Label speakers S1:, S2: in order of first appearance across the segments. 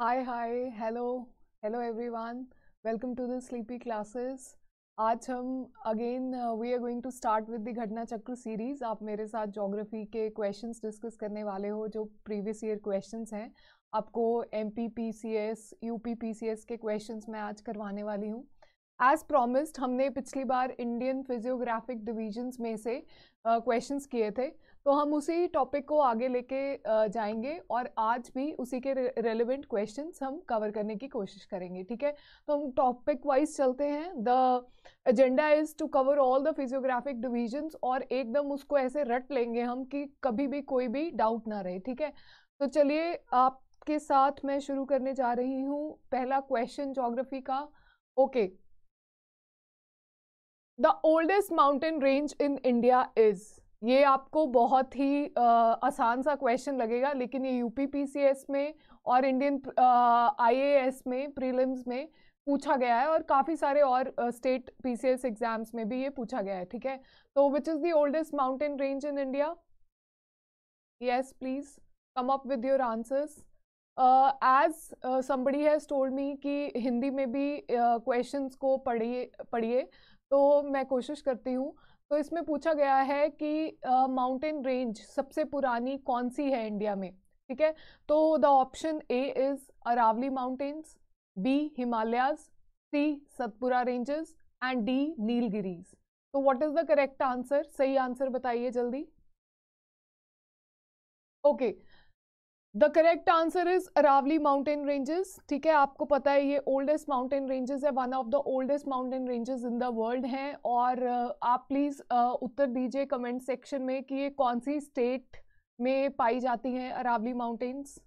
S1: Hi hi hello hello everyone welcome to the sleepy classes आज हम again we are going to start with the Ghatna Chakra series आप मेरे साथ geography के questions discuss करने वाले हो जो प्रीवियस ईयर क्वेश्चंस हैं आपको M P P C S U P P C S के क्वेश्चंस मैं आज करवाने वाली हूँ एज प्रोमिस्ड हमने पिछली बार इंडियन फिजियोग्राफिक डिविजन्स में से क्वेश्चंस uh, किए थे तो हम उसी टॉपिक को आगे लेके uh, जाएंगे और आज भी उसी के रेलिवेंट क्वेश्चंस हम कवर करने की कोशिश करेंगे ठीक है तो हम टॉपिक वाइज चलते हैं the agenda is to cover all the physiographic divisions और एकदम उसको ऐसे रट लेंगे हम कि कभी भी कोई भी डाउट ना रहे ठीक है तो चलिए आपके साथ मैं शुरू करने जा रही हूँ पहला क्वेश्चन जोग्राफी का okay okay, the oldest mountain range in India is ये आपको बहुत ही आ, आसान सा क्वेश्चन लगेगा लेकिन ये यूपीपीसीएस में और इंडियन आईएएस में प्रीलिम्स में पूछा गया है और काफ़ी सारे और स्टेट पीसीएस एग्जाम्स में भी ये पूछा गया है ठीक है तो which is the oldest mountain range in India yes please come up with your answers as somebody has told me कि हिंदी में भी क्वेश्चंस uh, को पढ़िए पढ़िए तो मैं कोशिश करती हूँ तो इसमें पूछा गया है कि माउंटेन रेंज सबसे पुरानी कौन सी है इंडिया में ठीक है तो the option A is Aravalli mountains B Himalayas C Satpura ranges and D Nilgiris तो what is the correct answer सही आंसर बताइए जल्दी okay okay, the correct answer is Aravalli mountain ranges ठीक है आपको पता है ये ओल्डेस्ट माउंटेन रेंजेस है one of the oldest mountain ranges in the world हैं और uh, आप प्लीज़ uh, उत्तर दीजिए कमेंट सेक्शन में कि ये कौन सी स्टेट में पाई जाती हैं Aravalli mountains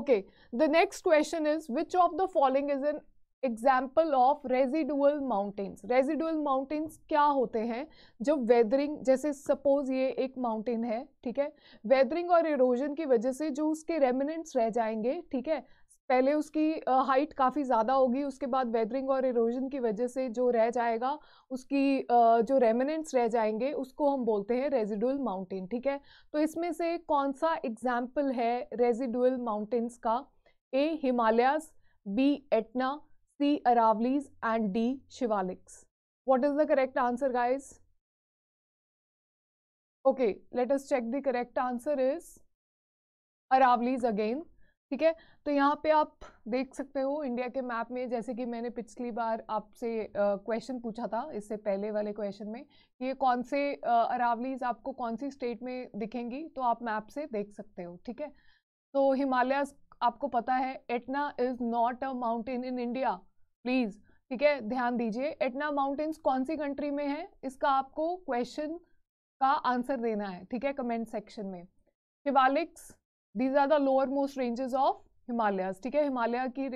S1: okay the next question is which of the following is an example of residual mountains residual mountains क्या होते हैं जब वेदरिंग जैसे सपोज ये एक माउंटेन है ठीक है वेदरिंग और इरोजन की वजह से जो उसके रेमिनेंट्स रह जाएंगे ठीक है पहले उसकी हाइट काफ़ी ज़्यादा होगी उसके बाद वेदरिंग और इरोजन की वजह से जो रह जाएगा उसकी जो रेमिनेंट्स रह जाएंगे उसको हम बोलते हैं रेजिडुअल माउंटेन ठीक है तो इसमें से कौन सा एग्जाम्पल है रेजिडुअल माउंटेन्स का A Himalayas B Etna C. Aravallis and D. Shivaliks. What is the correct answer guys? Okay, let us check the correct answer is Aravallis again. ठीक है तो यहाँ पे आप देख सकते हो इंडिया के मैप में जैसे कि मैंने पिछली बार आपसे क्वेश्चन पूछा था इससे पहले वाले क्वेश्चन में कि ये कौन से अरावलीज आपको कौन सी स्टेट में दिखेंगी तो आप मैप से देख सकते हो ठीक है तो हिमालय आपको पता है Etna is not a mountain in India please ठीक है ध्यान दीजिए एटना माउंटेन्स कौन सी कंट्री में है इसका आपको क्वेश्चन का आंसर देना है ठीक है कमेंट सेक्शन में हिमालिक्स these are the lower most ranges of Himalaya ठीक है हिमालय की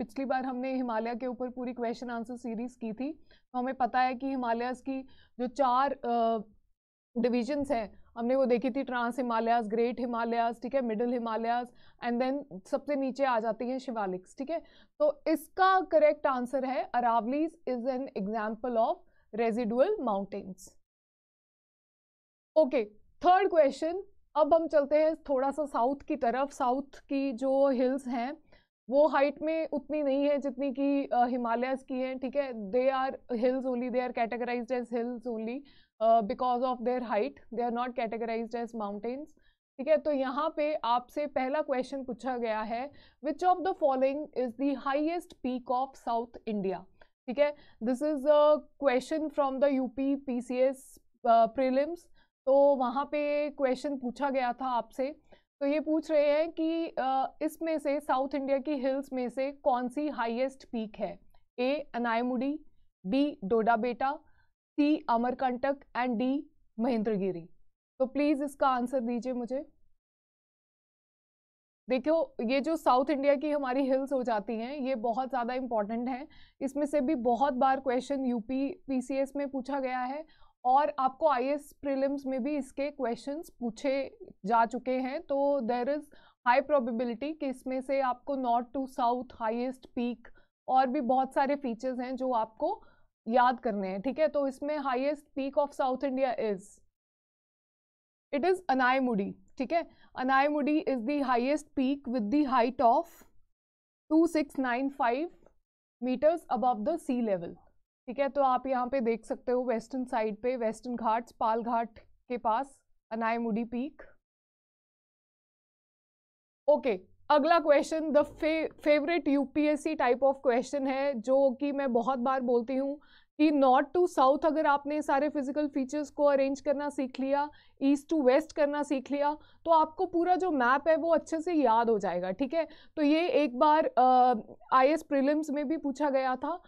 S1: पिछली बार हमने हिमालय के ऊपर पूरी क्वेश्चन आंसर सीरीज की थी तो हमें पता है कि हिमालयस की जो चार डिविजन्स हैं हमने वो देखी थी ट्रांस हिमालयाज ग्रेट हिमालयाज ठीक है मिडिल हिमालयाज एंड देन सबसे नीचे आ जाती हैं शिवालिक्स ठीक है तो इसका करेक्ट आंसर है Aravallis is an example of residual mountains okay third question अब हम चलते हैं थोड़ा सा साउथ की तरफ साउथ की जो हिल्स हैं वो हाइट में उतनी नहीं है जितनी कि हिमालयस की हैं ठीक है they are hills only they are categorise as hills only because of their height they are not categorise as mountains ठीक है तो यहाँ पे आपसे पहला क्वेश्चन पूछा गया है which of the following is the highest peak of south India ठीक है this is a question from the UP PCS prelims तो वहाँ पे क्वेश्चन पूछा गया था आपसे तो ये पूछ रहे हैं कि uh, इसमें से साउथ इंडिया की हिल्स में से कौन सी हाइएस्ट पीक है A Anamudi B Doddabetta C Amarkantak and D Mahendragiri तो प्लीज़ इसका आंसर दीजिए मुझे देखो ये जो साउथ इंडिया की हमारी हिल्स हो जाती हैं ये बहुत ज़्यादा इम्पॉर्टेंट हैं इसमें से भी बहुत बार क्वेश्चन यूपी पीसीएस में पूछा गया है और आपको आई एस में भी इसके क्वेश्चंस पूछे जा चुके हैं तो देर इज़ हाई प्रोबेबिलिटी कि इसमें से आपको north to south highest peak और भी बहुत सारे फीचर्स हैं जो आपको याद करने हैं ठीक है तो इसमें highest peak of south India is it is Anamudi ठीक है Anamudi is the highest peak with the height of 2695 meters above the sea level ठीक है तो आप यहाँ पे देख सकते हो वेस्टर्न साइड पे वेस्टर्न घाट्स पाल घाट के पास अनायमुडी पीक ओके okay, अगला question the favourite UPSC type of question है जो कि मैं बहुत बार बोलती हूँ कि नॉर्थ टू साउथ अगर आपने सारे फिजिकल फीचर्स को अरेंज करना सीख लिया ईस्ट टू वेस्ट करना सीख लिया तो आपको पूरा जो मैप है वो अच्छे से याद हो जाएगा ठीक है तो ये एक बार आई एस प्रिलिम्स में भी पूछा गया था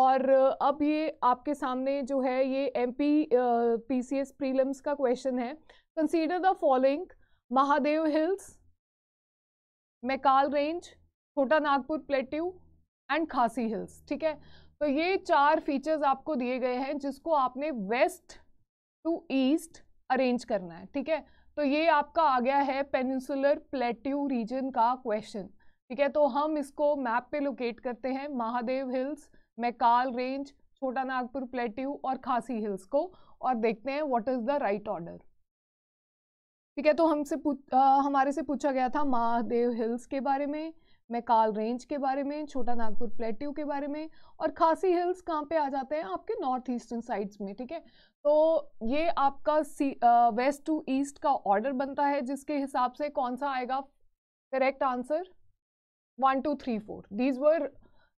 S1: और अब ये आपके सामने जो है ये M P P C S prelims का क्वेश्चन है consider the following Mahadev hills Maikal range Chota Nagpur plateau and Khasi hills ठीक है तो ये चार फीचर्स आपको दिए गए हैं जिसको आपने वेस्ट टू ईस्ट अरेंज करना है ठीक है तो ये आपका आ गया है पेनिसुलर प्लेट्यू रीजन का क्वेश्चन ठीक है तो हम इसको मैप पे लोकेट करते हैं Mahadev hills Maikal range Chota Nagpur plateau और खासी हिल्स को और देखते हैं what is the right order ठीक है तो हमसे हमारे से पूछा गया था महादेव हिल्स के बारे में मैकाल रेंज के बारे में छोटा नागपुर प्लेट्यू के बारे में और खासी हिल्स कहाँ पे आ जाते हैं आपके नॉर्थ ईस्टर्न साइड्स में ठीक है तो ये आपका सी वेस्ट टू ईस्ट का ऑर्डर बनता है जिसके हिसाब से कौन सा आएगा correct answer one two three four these were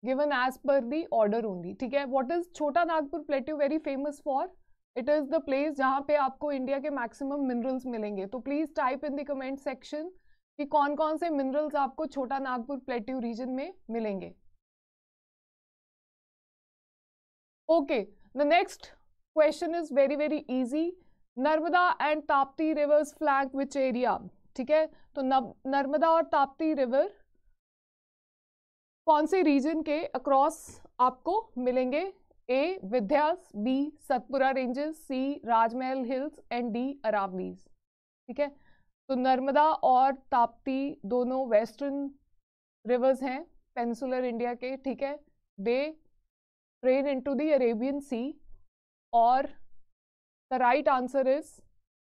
S1: given as per the order only ठीक है what is Chota Nagpur plateau very famous for it is the place जहाँ पे आपको इंडिया के मैक्सिमम मिनरल्स मिलेंगे तो please type in the comment section कि कौन कौन से मिनरल्स आपको छोटा नागपुर प्लेट्यू रीजन में मिलेंगे okay the next question is very very easy Narmada and Tapti rivers flank which area ठीक है तो नर्मदा और ताप्ती रिवर कौन से रीजन के अक्रॉस आपको मिलेंगे A Vindhyas B Satpura ranges C Rajmahal hills and D Aravallis ठीक है तो नर्मदा और ताप्ती दोनों वेस्टर्न रिवर्स हैं पेंसुलर इंडिया के ठीक है they drain into the Arabian sea और the right answer is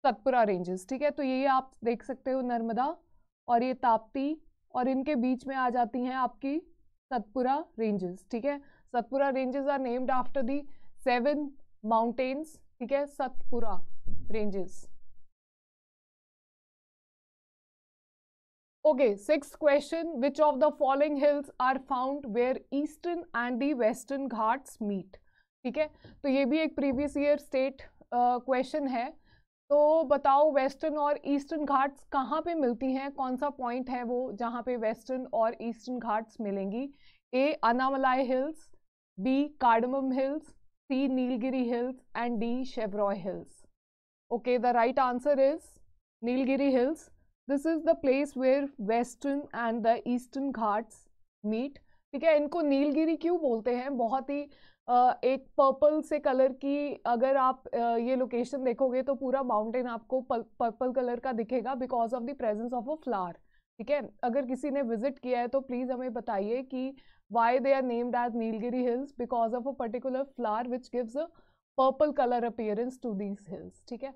S1: Satpura ranges ठीक है तो ये आप देख सकते हो नर्मदा और ये ताप्ती और इनके बीच में आ जाती हैं आपकी सतपुरा रेंजेस ठीक है Satpura ranges are named after the seven mountains ठीक है Satpura ranges okay six question which of the following hills are found where eastern and the western Ghats meet ठीक है तो ये भी एक प्रीवियस ईयर स्टेट क्वेश्चन है तो बताओ वेस्टर्न और ईस्टर्न घाट्स कहाँ पे मिलती हैं कौन सा पॉइंट है वो जहाँ पे वेस्टर्न और ईस्टर्न घाट्स मिलेंगी A Anamalai hills B cardamom hills C Nilgiri hills and D Shevaroy hills okay the right answer is Nilgiri hills this is the place where western and the eastern Ghats meet ठीक है इनको नीलगिरी क्यों बोलते हैं बहुत ही एक पर्पल से कलर की अगर आप ये लोकेशन देखोगे तो पूरा माउंटेन आपको पर्पल कलर का दिखेगा because of the presence of a flower ठीक है अगर किसी ने विजिट किया है तो प्लीज़ हमें बताइए कि why they are named as Nilgiri hills because of a particular flower which gives a purple colour appearance to these hills ठीक है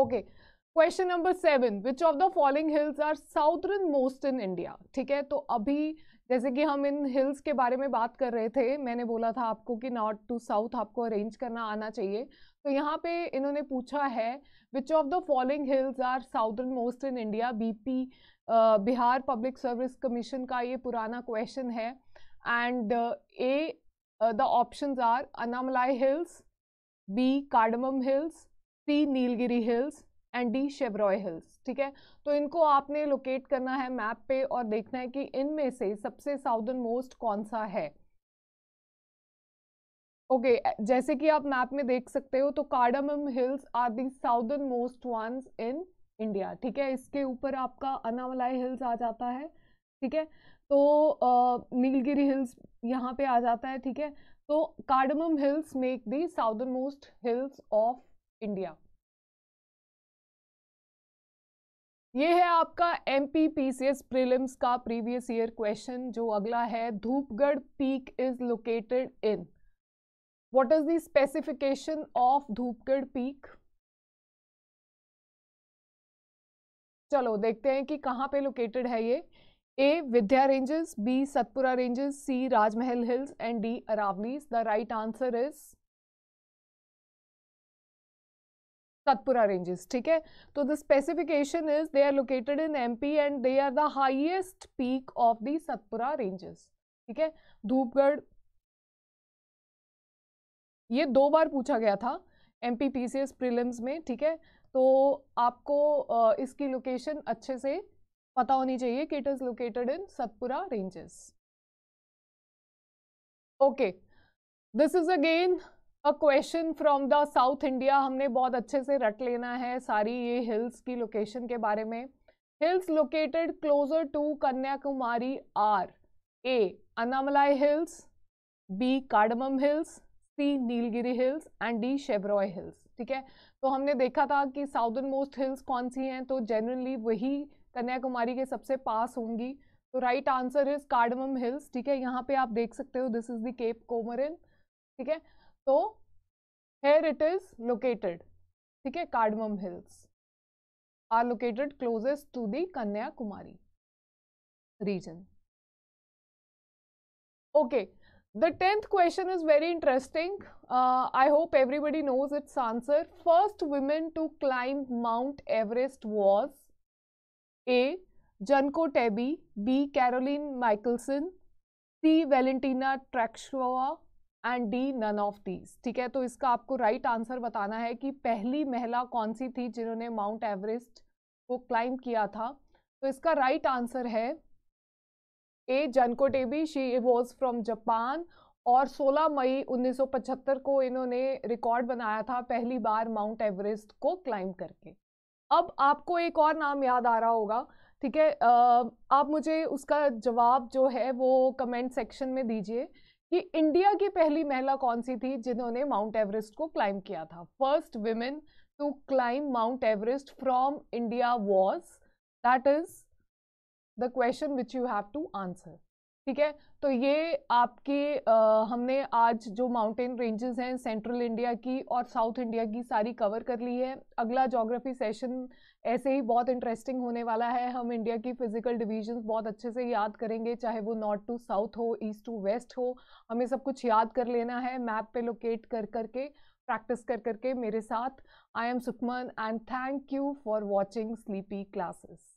S1: okay question number seven which of the following hills are southern most in India ठीक है तो अभी जैसे कि हम इन hills के बारे में बात कर रहे थे मैंने बोला था आपको कि नॉर्थ टू साउथ आपको अरेंज करना आना चाहिए तो यहाँ पे इन्होंने पूछा है which of the following hills are southern most in India BP Bihar public service commission का ये पुराना क्वेश्चन है and A the option are Anamalai hills B cardamom hills C Nilgiri hills and D Shevaroy hills ठीक है तो इनको आपने लोकेट करना है मैप पे और देखना है कि इनमें से सबसे साउदर्न मोस्ट कौन सा है ओके okay, जैसे कि आप मैप में देख सकते हो तो cardamom hills are the southernmost ones in India ठीक है इसके ऊपर आपका अनावलाई हिल्स आ जाता है ठीक है तो नीलगिरी हिल्स यहाँ पे आ जाता है ठीक है तो cardamom hills make the southernmost hills of India ये है आपका M P P C S prelims का प्रीवियस ईयर क्वेश्चन जो अगला है Dhupgarh peak is located in what is the specification of Dhupgarh peak चलो देखते हैं कि कहाँ पे लोकेटेड है ये A Vindhya ranges B Satpura ranges C Rajmahal hills and D Aravallis the right answer is Satpura ranges ठीक है तो the specification is they are located in MP and they are the highest peak of the Satpura ranges ठीक है धूपगढ़ ये दो बार पूछा गया था एम पी में ठीक है तो आपको इसकी लोकेशन अच्छे से पता होनी चाहिए कि it is located in Satpura ranges okay this is again a question from the south India हमने बहुत अच्छे से रट लेना है सारी ये हिल्स की लोकेशन के बारे में hills located closer to Kanyakumari are A Anamalai hills B cardamom hills C Nilgiri hills and D Shevaroy hills ठीक है तो हमने देखा था कि साउदर्न मोस्ट हिल्स कौन सी हैं तो जनरली वही कन्याकुमारी के सबसे पास होंगी तो right answer is cardamom hills ठीक है यहाँ पे आप देख सकते हो this is the cape Comorin ठीक है So here it is located. Okay, cardamom hills are located closest to the Kanyakumari region. Okay, the 10th question is very interesting. Uh, I hope everybody knows its answer. First women to climb Mount Everest was A. Janko Tebby, B. Caroline Michelson, C. Valentina Trakshova, and D none of these ठीक है तो इसका आपको right right answer बताना है कि पहली महिला कौन सी थी जिन्होंने माउंट एवरेस्ट को क्लाइंब किया था तो इसका राइट right आंसर है A Junko Tabei she was from Japan और 16 मई 1975 को इन्होंने रिकॉर्ड बनाया था पहली बार माउंट एवरेस्ट को क्लाइंब करके अब आपको एक और नाम याद आ रहा होगा ठीक है आप मुझे उसका जवाब जो है वो कमेंट सेक्शन में दीजिए कि इंडिया की पहली महिला कौन सी थी जिन्होंने माउंट एवरेस्ट को क्लाइम किया था first women to climb mount Everest from India was that is the question which you have to answer ठीक है तो ये आपके आ, हमने आज जो माउंटेन रेंजेस हैं सेंट्रल इंडिया की और साउथ इंडिया की सारी कवर कर ली है अगला जोग्राफी सेशन ऐसे ही बहुत इंटरेस्टिंग होने वाला है हम इंडिया की फिजिकल डिवीजन बहुत अच्छे से याद करेंगे चाहे वो नॉर्थ टू साउथ हो ईस्ट टू वेस्ट हो हमें सब कुछ याद कर लेना है मैप पे लोकेट कर करके प्रैक्टिस कर करके मेरे साथ I am Sukhman and thank you for watching sleepy classes